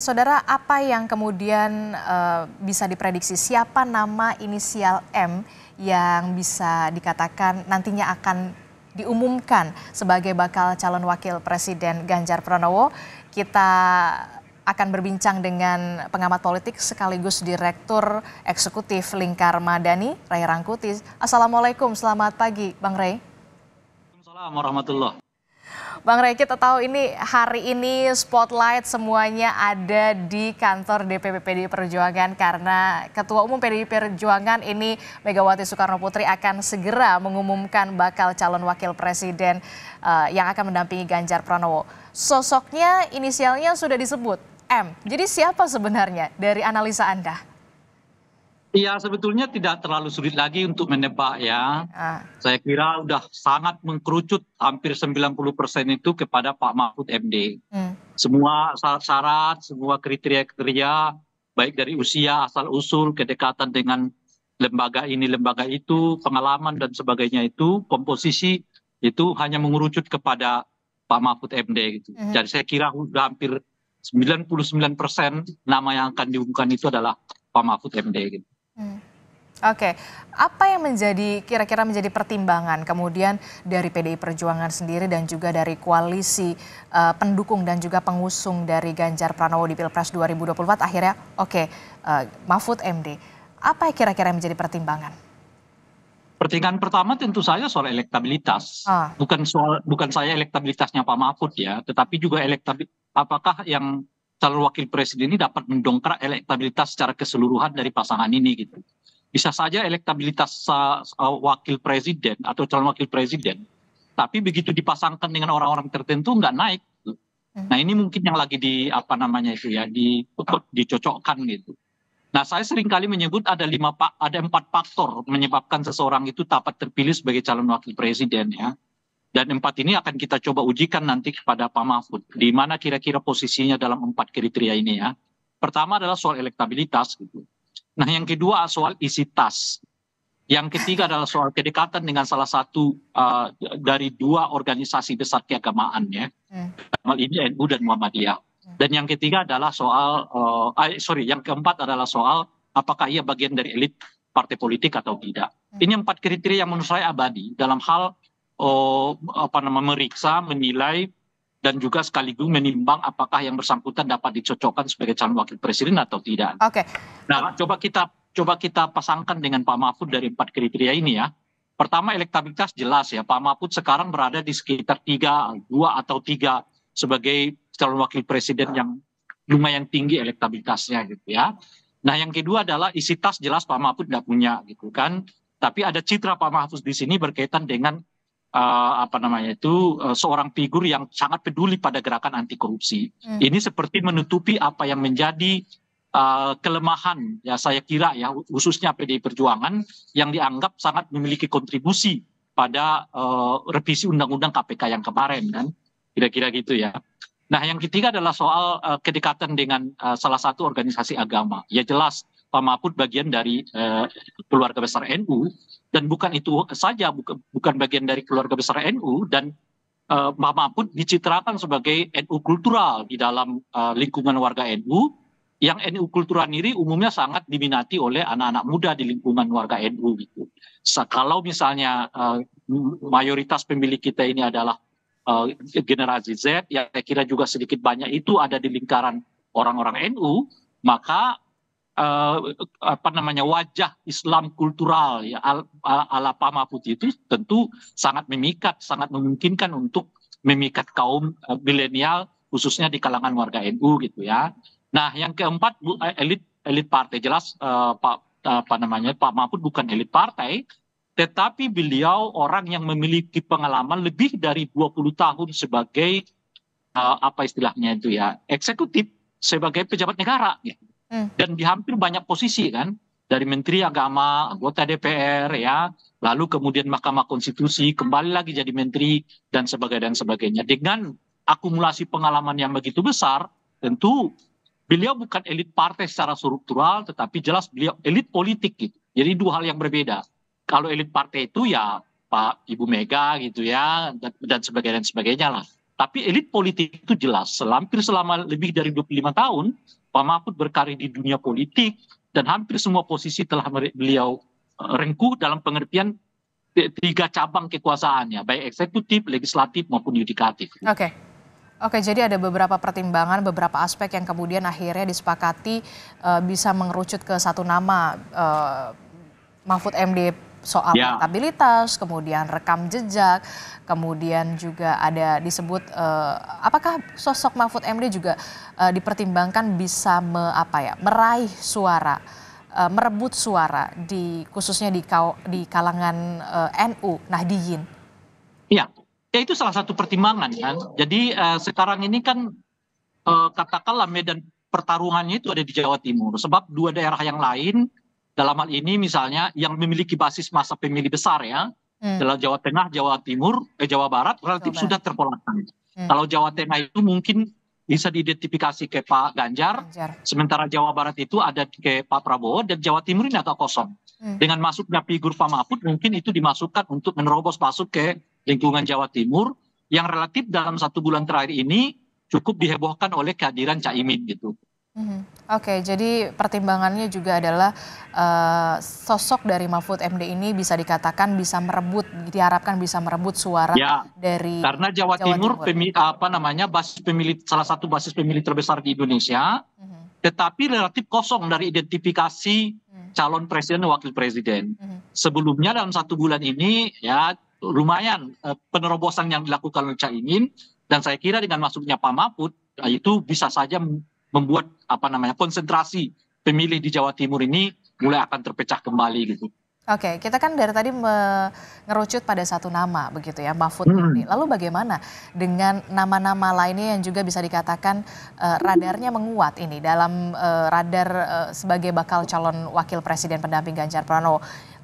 Saudara, apa yang kemudian uh, bisa diprediksi siapa nama inisial M yang bisa dikatakan nantinya akan diumumkan sebagai bakal calon wakil presiden Ganjar Pranowo? Kita akan berbincang dengan pengamat politik sekaligus direktur eksekutif Lingkar Madani, Ray Rangkuti. Assalamualaikum, selamat pagi, Bang Ray. Assalamualaikum warahmatullahi Bang Reki tahu ini hari ini spotlight semuanya ada di kantor DPP PDI Perjuangan karena Ketua Umum PDI Perjuangan ini Megawati Soekarno Putri akan segera mengumumkan bakal calon wakil presiden uh, yang akan mendampingi Ganjar Pranowo. Sosoknya inisialnya sudah disebut M. Jadi siapa sebenarnya dari analisa Anda? Iya sebetulnya tidak terlalu sulit lagi untuk menebak ya, ya. saya kira sudah sangat mengkerucut hampir 90 persen itu kepada Pak Mahfud MD hmm. semua syarat-syarat semua kriteria-kriteria baik dari usia asal usul kedekatan dengan lembaga ini lembaga itu pengalaman dan sebagainya itu komposisi itu hanya mengerucut kepada Pak Mahfud MD gitu. hmm Jadi saya kira sudah hampir 99% nama yang akan diumumkan itu adalah Pak Mahfud MD gitu. Hmm. Oke, okay. apa yang menjadi kira-kira menjadi pertimbangan kemudian dari PDI Perjuangan sendiri dan juga dari koalisi uh, pendukung dan juga pengusung dari Ganjar Pranowo di Pilpres 2024 akhirnya oke okay, uh, eh, Mahfud MD. Apa kira-kira yang menjadi pertimbangan? Pertimbangan pertama tentu saja soal elektabilitas. Ah. Bukan soal bukan saya elektabilitasnya Pak Mahfud ya, tetapi juga elektabilitas apakah yang calon wakil presiden ini dapat mendongkrak elektabilitas secara keseluruhan dari pasangan ini gitu. Bisa saja elektabilitas uh, wakil presiden atau calon wakil presiden, tapi begitu dipasangkan dengan orang-orang tertentu nggak naik. Gitu. Hmm. Nah ini mungkin yang lagi di apa namanya itu ya di dicocokkan gitu. Nah saya sering kali menyebut ada lima ada empat faktor menyebabkan seseorang itu dapat terpilih sebagai calon wakil presiden ya. Dan empat ini akan kita coba ujikan nanti kepada Pak Mahfud. Di mana kira-kira posisinya dalam empat kriteria ini ya. Pertama adalah soal elektabilitas. Gitu. Nah yang kedua soal isi tas. Yang ketiga adalah soal kedekatan dengan salah satu uh, dari dua organisasi besar keagamaan ya. hmm. ini NU dan Muhammadiyah. Hmm. Dan yang ketiga adalah soal, uh, sorry, yang keempat adalah soal apakah ia bagian dari elit partai politik atau tidak. Hmm. Ini empat kriteria yang menurut saya abadi dalam hal Eh, apa nama? meriksa, menilai dan juga sekaligus menimbang apakah yang bersangkutan dapat dicocokkan sebagai calon wakil presiden atau tidak. Oke. Okay. Nah, coba kita coba kita pasangkan dengan Pak Mahfud dari empat kriteria ini ya. Pertama elektabilitas jelas ya Pak Mahfud sekarang berada di sekitar tiga, dua atau tiga sebagai calon wakil presiden yang lumayan tinggi elektabilitasnya gitu ya. Nah yang kedua adalah isi tas jelas Pak Mahfud tidak punya gitu kan. Tapi ada citra Pak Mahfud di sini berkaitan dengan uh, apa namanya itu uh, seorang figur yang sangat peduli pada gerakan anti korupsi. Hmm. Ini seperti menutupi apa yang menjadi uh, kelemahan ya saya kira ya khususnya PDI Perjuangan yang dianggap sangat memiliki kontribusi pada uh, revisi undang-undang KPK yang kemarin kan. Kira-kira gitu ya. Nah, yang ketiga adalah soal uh, kedekatan dengan uh, salah satu organisasi agama. Ya jelas Pak Mahfud bagian dari uh, keluarga besar NU dan bukan itu saja bukan, bukan bagian dari keluarga besar NU dan eh, Pak uh, Mahfud dicitrakan sebagai NU kultural di dalam uh, lingkungan warga NU yang NU kultural ini umumnya sangat diminati oleh anak-anak muda di lingkungan warga NU gitu. So, kalau misalnya uh, mayoritas pemilih kita ini adalah uh, generasi Z, ya saya kira juga sedikit banyak itu ada di lingkaran orang-orang NU, maka uh, apa namanya wajah Islam kultural ya ala, ala Pama Putih itu tentu sangat memikat, sangat memungkinkan untuk memikat kaum eh, milenial khususnya di kalangan warga NU gitu ya. Nah, yang keempat bu, eh, elit elit partai jelas uh, Pak apa namanya Pak Mahfud bukan elit partai tetapi beliau orang yang memiliki pengalaman lebih dari 20 tahun sebagai uh, apa istilahnya itu ya eksekutif sebagai pejabat negara gitu. Hmm. dan di hampir banyak posisi kan dari menteri agama anggota DPR ya lalu kemudian Mahkamah Konstitusi kembali lagi jadi menteri dan sebagainya dan sebagainya dengan akumulasi pengalaman yang begitu besar tentu beliau bukan elit partai secara struktural tetapi jelas beliau elit politik gitu jadi dua hal yang berbeda kalau elit partai itu ya Pak Ibu Mega gitu ya dan, dan sebagainya dan sebagainya lah tapi elit politik itu jelas selampir selama lebih dari 25 tahun pak mahfud berkarir di dunia politik dan hampir semua posisi telah beliau eh, rengkuh dalam pengertian tiga cabang kekuasaannya baik eksekutif, legislatif maupun yudikatif. Oke. Okay. Oke, jadi ada beberapa pertimbangan, beberapa aspek yang kemudian akhirnya disepakati uh, bisa mengerucut ke satu nama uh, Mahfud MD soal ya. stabilitas, kemudian rekam jejak, kemudian juga ada disebut eh, apakah sosok Mahfud MD juga eh, dipertimbangkan bisa me, apa ya meraih suara, eh, merebut suara di khususnya di di kalangan eh, NU Nahdiyin. Iya, ya itu salah satu pertimbangan kan. Jadi eh, sekarang ini kan eh, katakanlah medan pertarungannya itu ada di Jawa Timur, sebab dua daerah yang lain dalam hal ini misalnya yang memiliki basis masa pemilih besar ya hmm. dalam Jawa Tengah, Jawa Timur, eh, Jawa Barat relatif Coba. sudah terpolakan. Hmm. Kalau Jawa Tengah itu mungkin bisa diidentifikasi ke Pak Ganjar, Ganjar, sementara Jawa Barat itu ada ke Pak Prabowo dan Jawa Timur ini agak kosong. Hmm. Dengan masuknya figur Pak Mahfud mungkin itu dimasukkan untuk menerobos masuk ke lingkungan Jawa Timur yang relatif dalam satu bulan terakhir ini cukup dihebohkan oleh kehadiran Caimin gitu. Mm-hmm. Oke, okay, jadi pertimbangannya juga adalah uh, sosok dari Mahfud MD ini bisa dikatakan bisa merebut, diharapkan bisa merebut suara ya, dari karena Jawa, Jawa Timur, Timur. apa namanya basis pemilih salah satu basis pemilih terbesar di Indonesia, hmm. tetapi relatif kosong dari identifikasi mm-hmm. calon presiden dan wakil presiden. Hmm. Sebelumnya dalam satu bulan ini ya lumayan uh, penerobosan yang dilakukan oleh Caimin dan saya kira dengan masuknya Pak Mahfud ya, itu bisa saja membuat apa namanya konsentrasi pemilih di Jawa Timur ini mulai akan terpecah kembali gitu. Oke, kita kan dari tadi mengerucut pada satu nama begitu ya, Mahfud MD. Hmm. Lalu bagaimana dengan nama-nama lainnya yang juga bisa dikatakan uh, radarnya menguat ini dalam uh, radar uh, sebagai bakal calon wakil presiden pendamping Ganjar Pranowo?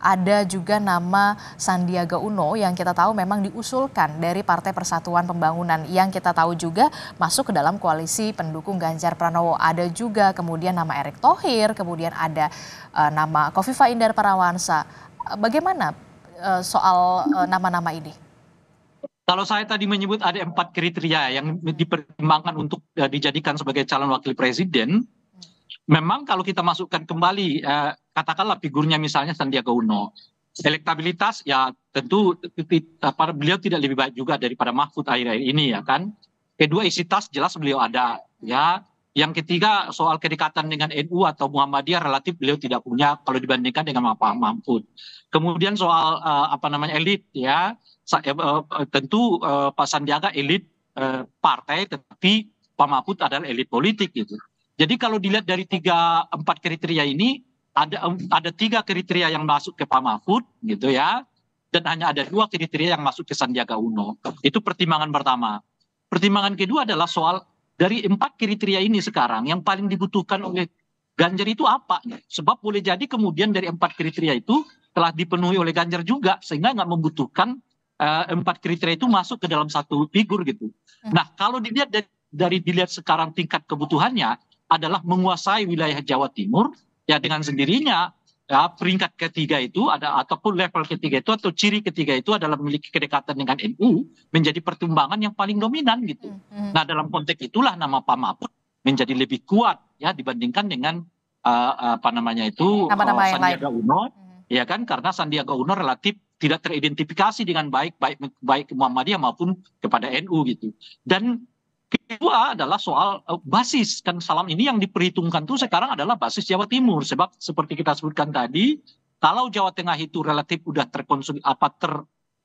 ada juga nama Sandiaga Uno yang kita tahu memang diusulkan dari Partai Persatuan Pembangunan yang kita tahu juga masuk ke dalam koalisi pendukung Ganjar Pranowo. Ada juga kemudian nama Erick Thohir, kemudian ada uh, nama Kofifa Indar Parawansa. Eh, bagaimana uh, soal nama-nama uh, ini? Kalau saya tadi menyebut ada empat kriteria yang dipertimbangkan untuk uh, dijadikan sebagai calon wakil presiden, hmm. memang kalau kita masukkan kembali uh, katakanlah figurnya misalnya Sandiaga Uno elektabilitas ya tentu beliau tidak lebih baik juga daripada Mahfud akhir-akhir ini ya kan. Kedua isi tas jelas beliau ada ya. Yang ketiga soal kedekatan dengan NU atau Muhammadiyah relatif beliau tidak punya kalau dibandingkan dengan Pak Mahfud. Kemudian soal uh, apa namanya elit ya eh, eh, tentu uh, Pak Sandiaga elit uh, partai tetapi Pak Mahfud adalah elit politik gitu. Jadi kalau dilihat dari tiga empat kriteria ini ada ada tiga kriteria yang masuk ke pak mahfud gitu ya dan hanya ada dua kriteria yang masuk ke sandiaga uno itu pertimbangan pertama pertimbangan kedua adalah soal dari empat kriteria ini sekarang yang paling dibutuhkan oleh Ganjar itu apa? Sebab boleh jadi kemudian dari empat kriteria itu telah dipenuhi oleh Ganjar juga sehingga nggak membutuhkan uh, empat kriteria itu masuk ke dalam satu figur gitu. Hmm. Nah kalau dilihat dari, dari dilihat sekarang tingkat kebutuhannya adalah menguasai wilayah Jawa Timur ya dengan sendirinya ya, peringkat ketiga itu ada ataupun level ketiga itu atau ciri ketiga itu adalah memiliki kedekatan dengan NU menjadi pertumbangan yang paling dominan gitu. Mm-hmm. Nah dalam konteks itulah nama Pak Mahfud menjadi lebih kuat ya dibandingkan dengan uh, apa namanya itu Nama-nama uh, Sandiaga Uno, mm-hmm. ya kan karena Sandiaga Uno relatif tidak teridentifikasi dengan baik baik baik Muhammadiyah maupun kepada NU gitu. Dan Kedua adalah soal eh, basis kan salam ini yang diperhitungkan tuh sekarang adalah basis Jawa Timur sebab seperti kita sebutkan tadi kalau Jawa Tengah itu relatif udah terkonsumsi apa ter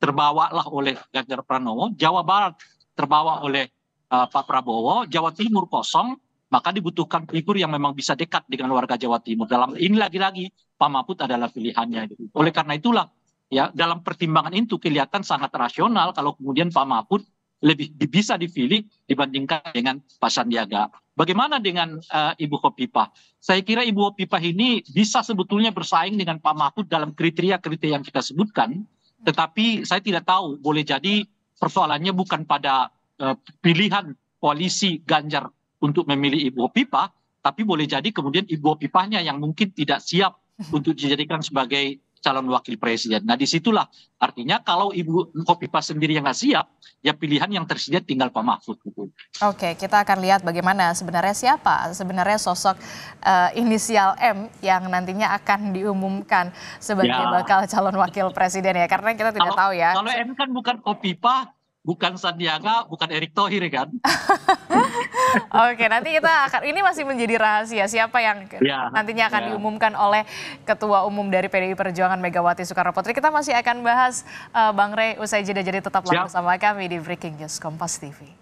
terbawa lah oleh Ganjar Pranowo, Jawa Barat terbawa oleh uh, Pak Prabowo, Jawa Timur kosong, maka dibutuhkan figur yang memang bisa dekat dengan warga Jawa Timur. Dalam ini lagi-lagi Pak Mahfud adalah pilihannya. Oleh karena itulah ya dalam pertimbangan itu kelihatan sangat rasional kalau kemudian Pak Mahfud lebih bisa dipilih dibandingkan dengan Pak Sandiaga. Bagaimana dengan uh, Ibu Kopipa? Saya kira Ibu Kopipa ini bisa sebetulnya bersaing dengan Pak Mahfud dalam kriteria-kriteria yang kita sebutkan, tetapi saya tidak tahu boleh jadi persoalannya bukan pada uh, pilihan koalisi Ganjar untuk memilih Ibu Kopipa, tapi boleh jadi kemudian Ibu Kopipanya yang mungkin tidak siap untuk dijadikan sebagai calon wakil presiden. Nah disitulah artinya kalau Ibu Kopipa sendiri yang nggak siap, ya pilihan yang tersedia tinggal Pak Mahfud. Gitu. Oke, kita akan lihat bagaimana sebenarnya siapa sebenarnya sosok uh, inisial M yang nantinya akan diumumkan sebagai ya. bakal calon wakil presiden ya, karena kita tidak kalau, tahu ya. Kalau M kan bukan Kopipa, bukan Sandiaga, bukan Erick Thohir kan? Oke, nanti kita akan ini masih menjadi rahasia siapa yang ya, nantinya akan ya. diumumkan oleh Ketua Umum dari PDI Perjuangan Megawati Soekarno Putri. Kita masih akan bahas uh, Bang Rey usai jeda jadi tetaplah bersama kami di Breaking News Kompas TV.